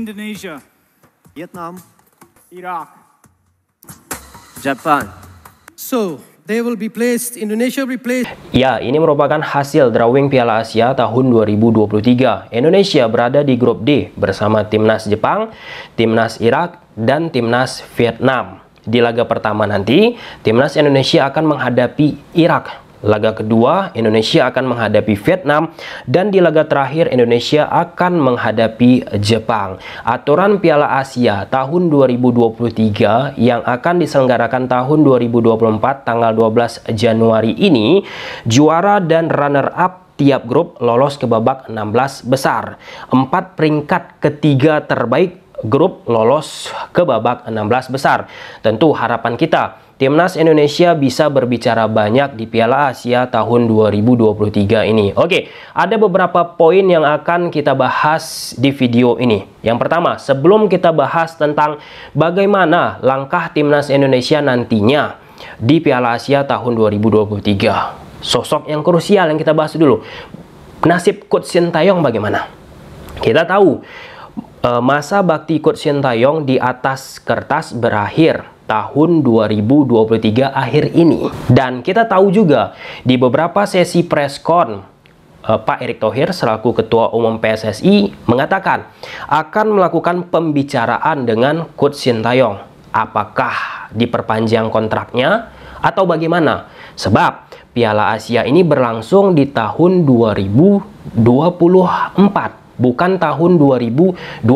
Indonesia, Vietnam, Iraq, Japan. So, they will be placed, Indonesia will be placed. Ya, ini merupakan hasil drawing Piala Asia tahun 2023. Indonesia berada di grup D bersama timnas Jepang, timnas Irak, dan timnas Vietnam. Di laga pertama nanti, timnas Indonesia akan menghadapi Irak Laga kedua, Indonesia akan menghadapi Vietnam dan di laga terakhir Indonesia akan menghadapi Jepang. Aturan Piala Asia tahun 2023 yang akan diselenggarakan tahun 2024 tanggal 12 Januari ini, juara dan runner up tiap grup lolos ke babak 16 besar. Empat peringkat ketiga terbaik grup lolos ke babak 16 besar. Tentu harapan kita timnas Indonesia bisa berbicara banyak di Piala Asia tahun 2023 ini. Oke, ada beberapa poin yang akan kita bahas di video ini. Yang pertama, sebelum kita bahas tentang bagaimana langkah timnas Indonesia nantinya di Piala Asia tahun 2023. Sosok yang krusial yang kita bahas dulu. Nasib Coach Sintayong bagaimana? Kita tahu eh, masa bakti Coach Sintayong di atas kertas berakhir tahun 2023 akhir ini. Dan kita tahu juga di beberapa sesi preskon eh, Pak Erick Thohir selaku Ketua Umum PSSI mengatakan akan melakukan pembicaraan dengan Coach Sintayong. Apakah diperpanjang kontraknya atau bagaimana? Sebab Piala Asia ini berlangsung di tahun 2024 bukan tahun 2023.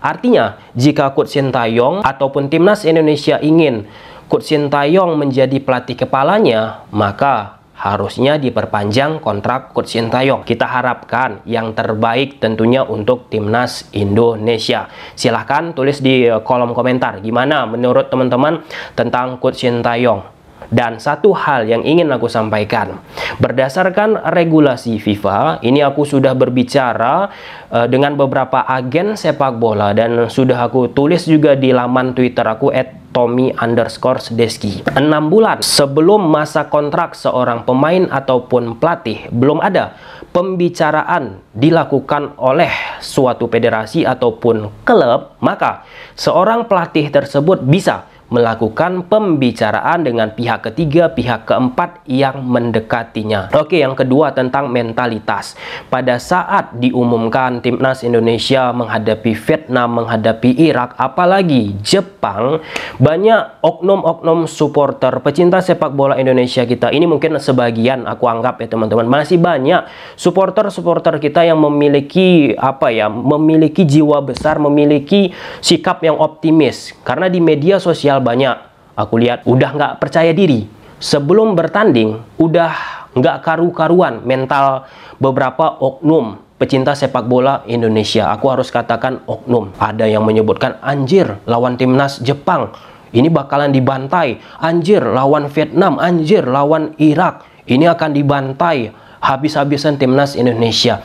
Artinya, jika Coach Sintayong ataupun timnas Indonesia ingin Coach Sintayong menjadi pelatih kepalanya, maka harusnya diperpanjang kontrak Coach Sintayong. Kita harapkan yang terbaik tentunya untuk timnas Indonesia. Silahkan tulis di kolom komentar gimana menurut teman-teman tentang Coach Sintayong. Dan satu hal yang ingin aku sampaikan, berdasarkan regulasi FIFA, ini aku sudah berbicara uh, dengan beberapa agen sepak bola dan sudah aku tulis juga di laman Twitter aku Tommy underscore Deski. 6 bulan sebelum masa kontrak seorang pemain ataupun pelatih belum ada pembicaraan dilakukan oleh suatu federasi ataupun klub, maka seorang pelatih tersebut bisa melakukan pembicaraan dengan pihak ketiga, pihak keempat yang mendekatinya. Oke, yang kedua tentang mentalitas. Pada saat diumumkan timnas Indonesia menghadapi Vietnam, menghadapi Irak, apalagi Jepang, banyak oknum-oknum supporter pecinta sepak bola Indonesia kita. Ini mungkin sebagian aku anggap ya teman-teman, masih banyak supporter-supporter kita yang memiliki apa ya, memiliki jiwa besar, memiliki sikap yang optimis. Karena di media sosial banyak. Aku lihat udah nggak percaya diri. Sebelum bertanding, udah nggak karu-karuan mental beberapa oknum pecinta sepak bola Indonesia. Aku harus katakan oknum. Ada yang menyebutkan anjir lawan timnas Jepang. Ini bakalan dibantai. Anjir lawan Vietnam, anjir lawan Irak. Ini akan dibantai habis-habisan timnas Indonesia.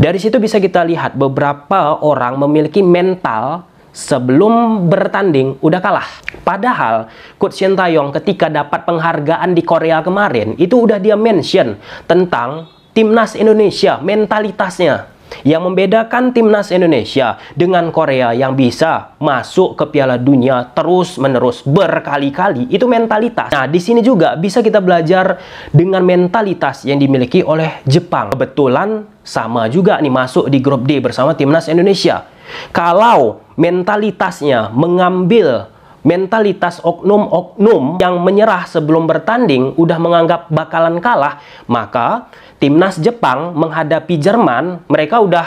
Dari situ bisa kita lihat beberapa orang memiliki mental sebelum bertanding udah kalah. Padahal Coach Shin Taeyong ketika dapat penghargaan di Korea kemarin itu udah dia mention tentang timnas Indonesia, mentalitasnya yang membedakan timnas Indonesia dengan Korea yang bisa masuk ke Piala Dunia terus-menerus berkali-kali itu mentalitas. Nah, di sini juga bisa kita belajar dengan mentalitas yang dimiliki oleh Jepang. Kebetulan sama juga nih masuk di grup D bersama timnas Indonesia. Kalau mentalitasnya mengambil mentalitas oknum-oknum yang menyerah sebelum bertanding udah menganggap bakalan kalah, maka timnas Jepang menghadapi Jerman, mereka udah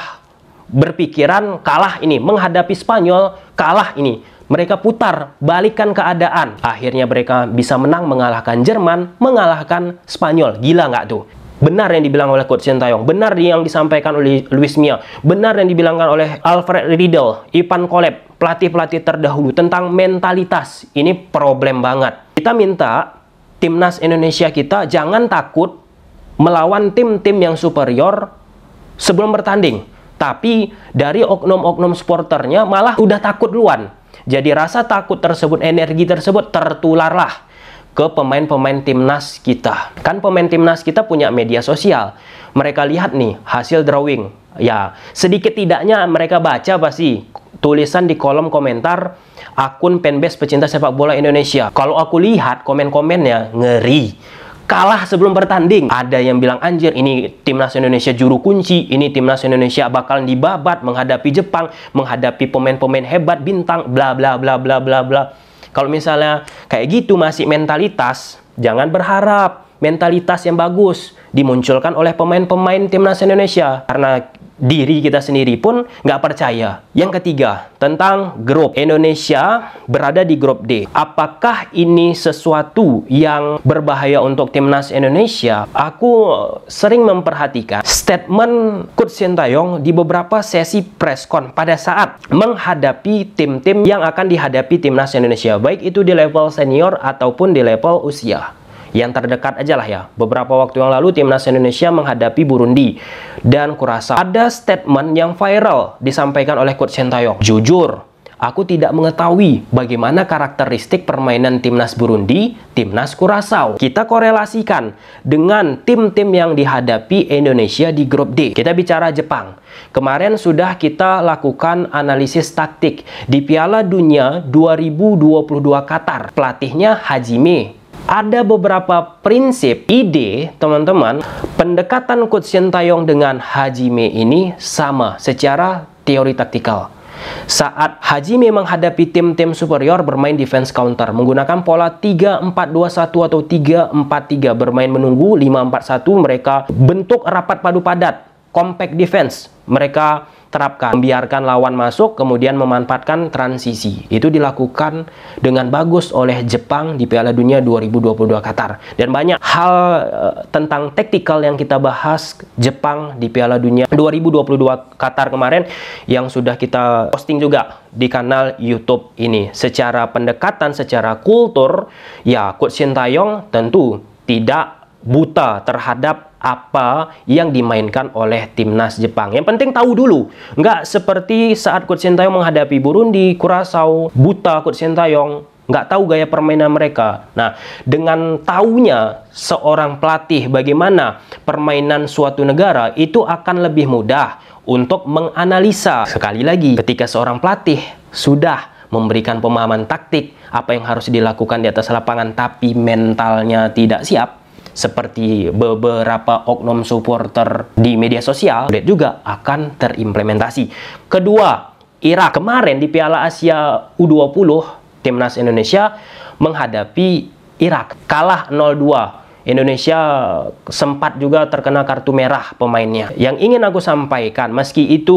berpikiran kalah ini, menghadapi Spanyol kalah ini. Mereka putar, balikan keadaan. Akhirnya mereka bisa menang mengalahkan Jerman, mengalahkan Spanyol. Gila nggak tuh? Benar yang dibilang oleh Coach Sintayong, benar yang disampaikan oleh Luis Mia, benar yang dibilangkan oleh Alfred Riedel, Ivan Kolep, pelatih-pelatih terdahulu tentang mentalitas. Ini problem banget. Kita minta timnas Indonesia kita jangan takut melawan tim-tim yang superior sebelum bertanding. Tapi dari oknum-oknum sporternya malah udah takut duluan. Jadi rasa takut tersebut, energi tersebut tertularlah ke pemain-pemain timnas kita. Kan pemain timnas kita punya media sosial. Mereka lihat nih hasil drawing. Ya, sedikit tidaknya mereka baca pasti tulisan di kolom komentar akun fanbase pecinta sepak bola Indonesia. Kalau aku lihat komen-komennya ngeri kalah sebelum bertanding. Ada yang bilang anjir ini timnas Indonesia juru kunci, ini timnas Indonesia bakal dibabat menghadapi Jepang, menghadapi pemain-pemain hebat bintang, bla bla bla bla bla bla. Kalau misalnya kayak gitu masih mentalitas, jangan berharap mentalitas yang bagus dimunculkan oleh pemain-pemain timnas Indonesia. Karena diri kita sendiri pun nggak percaya. Yang ketiga, tentang grup Indonesia berada di grup D. Apakah ini sesuatu yang berbahaya untuk timnas Indonesia? Aku eh, sering memperhatikan statement Coach Sintayong di beberapa sesi preskon pada saat menghadapi tim-tim yang akan dihadapi timnas Indonesia, baik itu di level senior ataupun di level usia. Yang terdekat aja lah ya, beberapa waktu yang lalu timnas Indonesia menghadapi Burundi dan Kurasa. Ada statement yang viral disampaikan oleh Coach Sentayong. Jujur, aku tidak mengetahui bagaimana karakteristik permainan timnas Burundi, timnas Kurasau. Kita korelasikan dengan tim-tim yang dihadapi Indonesia di grup D. Kita bicara Jepang. Kemarin sudah kita lakukan analisis taktik di Piala Dunia 2022 Qatar. Pelatihnya Hajime ada beberapa prinsip, ide, teman-teman, pendekatan Coach Sintayong dengan Hajime ini sama secara teori taktikal. Saat Hajime menghadapi tim-tim superior bermain defense counter menggunakan pola 3-4-2-1 atau 3-4-3 bermain menunggu 5-4-1 mereka bentuk rapat padu padat compact defense mereka terapkan membiarkan lawan masuk kemudian memanfaatkan transisi itu dilakukan dengan bagus oleh Jepang di Piala Dunia 2022 Qatar dan banyak hal eh, tentang taktikal yang kita bahas Jepang di Piala Dunia 2022 Qatar kemarin yang sudah kita posting juga di kanal YouTube ini secara pendekatan secara kultur ya Coach Sintayong tentu tidak buta terhadap apa yang dimainkan oleh timnas Jepang. Yang penting tahu dulu. Nggak seperti saat Coach Sintayong menghadapi Burundi, Kurasau, buta Coach Sintayong nggak tahu gaya permainan mereka. Nah, dengan taunya seorang pelatih bagaimana permainan suatu negara itu akan lebih mudah untuk menganalisa. Sekali lagi, ketika seorang pelatih sudah memberikan pemahaman taktik apa yang harus dilakukan di atas lapangan tapi mentalnya tidak siap, seperti beberapa oknum supporter di media sosial juga akan terimplementasi. Kedua, Irak kemarin di Piala Asia U20 timnas Indonesia menghadapi Irak kalah 0-2 Indonesia sempat juga terkena kartu merah pemainnya. Yang ingin aku sampaikan, meski itu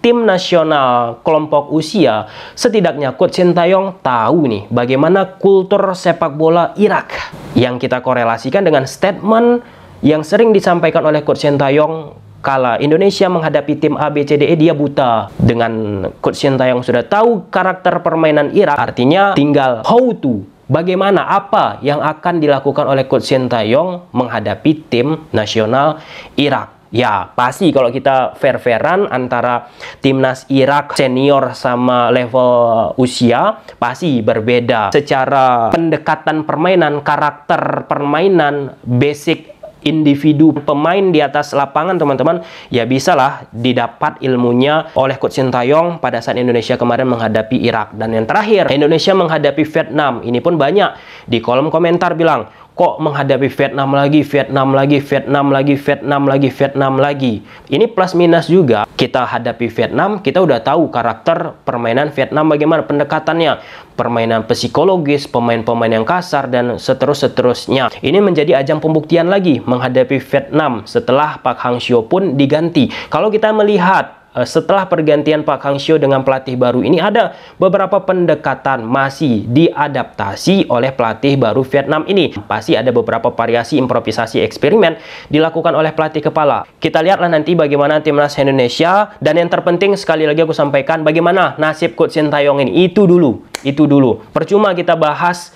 tim nasional kelompok usia, setidaknya Coach Sintayong tahu nih bagaimana kultur sepak bola Irak yang kita korelasikan dengan statement yang sering disampaikan oleh Coach Sintayong kala Indonesia menghadapi tim ABCDE dia buta dengan coach Sintayong sudah tahu karakter permainan Irak artinya tinggal how to bagaimana apa yang akan dilakukan oleh coach Sintayong menghadapi tim nasional Irak. Ya, pasti kalau kita fair-fairan antara timnas Irak senior sama level usia pasti berbeda. Secara pendekatan permainan, karakter permainan, basic individu pemain di atas lapangan teman-teman ya bisalah didapat ilmunya oleh coach Sintayong pada saat Indonesia kemarin menghadapi Irak dan yang terakhir Indonesia menghadapi Vietnam ini pun banyak di kolom komentar bilang kok menghadapi Vietnam lagi, Vietnam lagi, Vietnam lagi, Vietnam lagi, Vietnam lagi. Ini plus minus juga. Kita hadapi Vietnam, kita udah tahu karakter permainan Vietnam bagaimana pendekatannya, permainan psikologis, pemain-pemain yang kasar dan seterus-seterusnya. Ini menjadi ajang pembuktian lagi menghadapi Vietnam setelah Pak Hang Seo pun diganti. Kalau kita melihat Eh, setelah pergantian Pak Kang Xiao dengan pelatih baru ini ada beberapa pendekatan masih diadaptasi oleh pelatih baru Vietnam ini. Pasti ada beberapa variasi improvisasi eksperimen dilakukan oleh pelatih kepala. Kita lihatlah nanti bagaimana timnas Indonesia dan yang terpenting sekali lagi aku sampaikan bagaimana nasib Coach Sintayong ini. Itu dulu itu dulu. Percuma kita bahas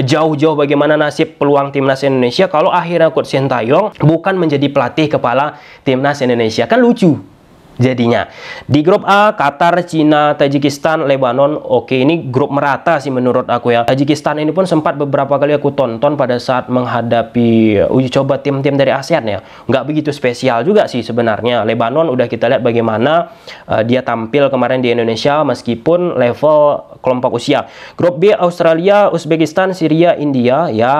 jauh-jauh bagaimana nasib peluang timnas Indonesia kalau akhirnya Coach Sintayong bukan menjadi pelatih kepala timnas Indonesia. Kan lucu jadinya. Di grup A, Qatar, Cina, Tajikistan, Lebanon. Oke, ini grup merata sih menurut aku ya. Tajikistan ini pun sempat beberapa kali aku tonton pada saat menghadapi uji coba tim-tim dari ASEAN ya. Nggak begitu spesial juga sih sebenarnya. Lebanon udah kita lihat bagaimana uh, dia tampil kemarin di Indonesia meskipun level kelompok usia. Grup B, Australia, Uzbekistan, Syria, India. Ya,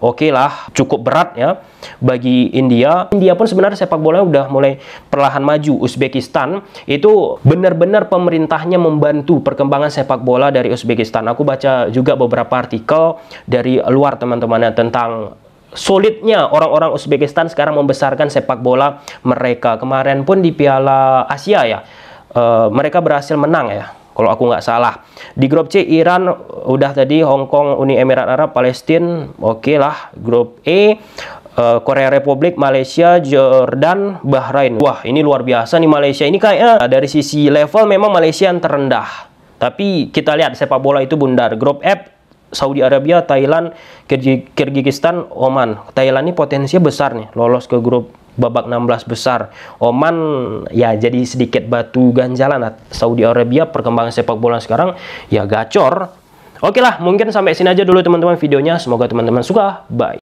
oke okay lah. Cukup berat ya bagi India. India pun sebenarnya sepak bola udah mulai perlahan maju. Uzbek Uzbekistan itu benar-benar pemerintahnya membantu perkembangan sepak bola dari Uzbekistan. Aku baca juga beberapa artikel dari luar teman-teman tentang solidnya orang-orang Uzbekistan sekarang membesarkan sepak bola mereka. Kemarin pun di Piala Asia ya, uh, mereka berhasil menang ya. Kalau aku nggak salah di grup C Iran udah tadi Hong Kong Uni Emirat Arab Palestina oke okay lah grup E Eh, Korea Republik, Malaysia, Jordan, Bahrain. Wah, ini luar biasa nih Malaysia. Ini kayaknya eh, dari sisi level memang Malaysia yang terendah. Tapi kita lihat sepak bola itu bundar. Grup F Saudi Arabia, Thailand, Kyrgyzstan, Oman. Thailand ini potensinya besar nih lolos ke grup babak 16 besar. Oman ya jadi sedikit batu ganjalan. Nah, Saudi Arabia perkembangan sepak bola sekarang ya gacor. Oke lah, mungkin sampai sini aja dulu teman-teman videonya. Semoga teman-teman suka. Bye.